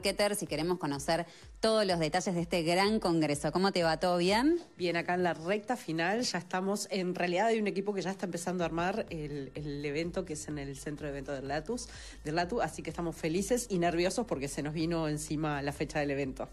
Marketer si queremos conocer todos los detalles de este gran congreso. ¿Cómo te va? ¿Todo bien? Bien, acá en la recta final ya estamos. En realidad hay un equipo que ya está empezando a armar el, el evento que es en el centro de evento de Latus, del Latu, así que estamos felices y nerviosos porque se nos vino encima la fecha del evento.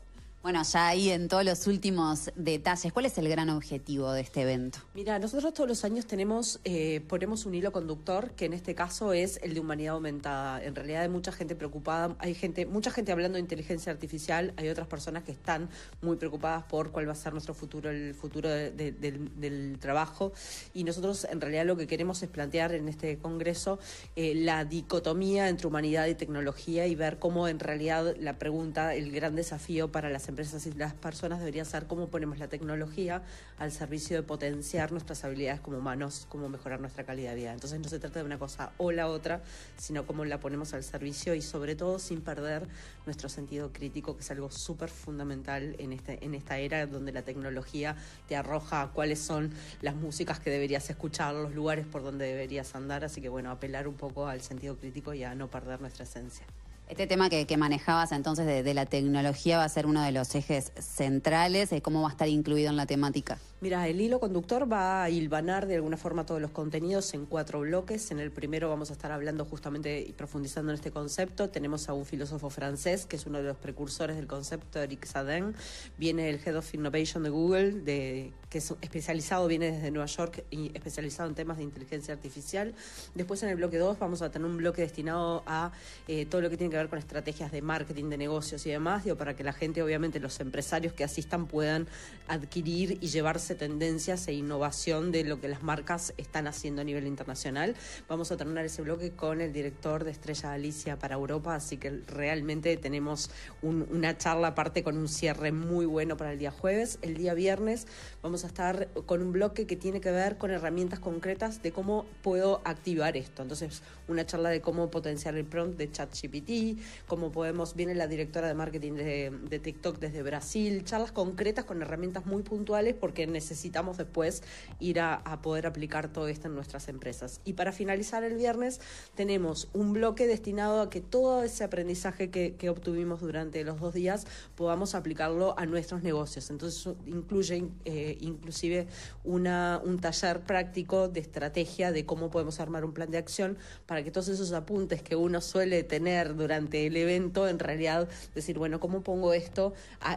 Bueno, ya ahí en todos los últimos detalles, ¿cuál es el gran objetivo de este evento? Mira, nosotros todos los años tenemos, eh, ponemos un hilo conductor, que en este caso es el de humanidad aumentada. En realidad hay mucha gente preocupada, hay gente, mucha gente hablando de inteligencia artificial, hay otras personas que están muy preocupadas por cuál va a ser nuestro futuro, el futuro del, trabajo. Y nosotros en realidad lo que queremos es plantear en este congreso eh, la dicotomía entre humanidad y tecnología y ver cómo en realidad la pregunta, el gran desafío para las empresas y las personas deberían ser cómo ponemos la tecnología al servicio de potenciar nuestras habilidades como humanos, cómo mejorar nuestra calidad de vida. Entonces no se trata de una cosa o la otra, sino cómo la ponemos al servicio y sobre todo sin perder nuestro sentido crítico, que es algo súper fundamental en, este, en esta era donde la tecnología te arroja cuáles son las músicas que deberías escuchar, los lugares por donde deberías andar. Así que bueno, apelar un poco al sentido crítico y a no perder nuestra esencia. Este tema que, manejabas entonces de, la tecnología va a ser uno de los ejes centrales, eh, ¿cómo va a estar incluido en la temática? Mira, el hilo conductor va a hilvanar de alguna forma todos los contenidos en cuatro bloques. En el primero vamos a estar hablando justamente y profundizando en este concepto. Tenemos a un filósofo francés que es uno de los precursores del concepto, Eric Sadin. Viene el Head of Innovation de Google, de que es especializado, viene desde Nueva York y especializado en temas de inteligencia artificial. Después en el bloque 2 vamos a tener un bloque destinado a eh, todo lo que tiene que ver con estrategias de marketing, de negocios y demás, para que la gente, obviamente los empresarios que asistan puedan adquirir y llevarse tendencias e innovación de lo que las marcas están haciendo a nivel internacional. Vamos a terminar ese bloque con el director de Estrella Alicia para Europa, así que realmente tenemos una charla aparte con un cierre muy bueno para el día jueves. El día viernes vamos a estar con un bloque que tiene que ver con herramientas concretas de cómo puedo activar esto. Entonces, una charla de cómo potenciar el prompt de ChatGPT, cómo podemos, viene la directora de marketing de, TikTok desde Brasil, charlas concretas con herramientas muy puntuales porque necesitamos después ir a, poder aplicar todo esto en nuestras empresas. Y para finalizar el viernes, tenemos un bloque destinado a que todo ese aprendizaje que, obtuvimos durante los dos días podamos aplicarlo a nuestros negocios. Entonces, incluye eh, inclusive un taller práctico de estrategia de cómo podemos armar un plan de acción para que todos esos apuntes que uno suele tener durante el evento, en realidad decir, bueno, ¿cómo pongo esto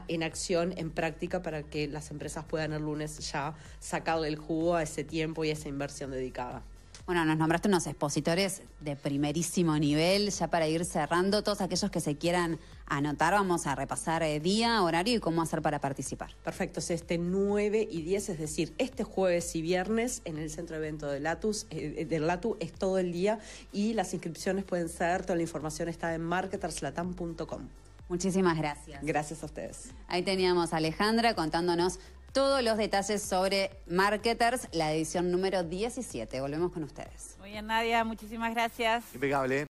en acción, en práctica, para que las empresas puedan el lunes ya sacar el jugo a ese tiempo y a esa inversión dedicada? Bueno, nos nombraste unos expositores de primerísimo nivel, ya para ir cerrando, todos aquellos que se quieran anotar, vamos a repasar eh, día, horario y cómo hacer para participar. Perfecto, es este 9 y 10, es decir, este jueves y viernes en el centro de evento de Latus, eh, Latu es todo el día y las inscripciones pueden ser, toda la información está en marketerslatan.com. Muchísimas gracias. Gracias a ustedes. Ahí teníamos a Alejandra contándonos todos los detalles sobre Marketers, la edición número 17. Volvemos con ustedes. Muy bien, Nadia, muchísimas gracias. Impecable.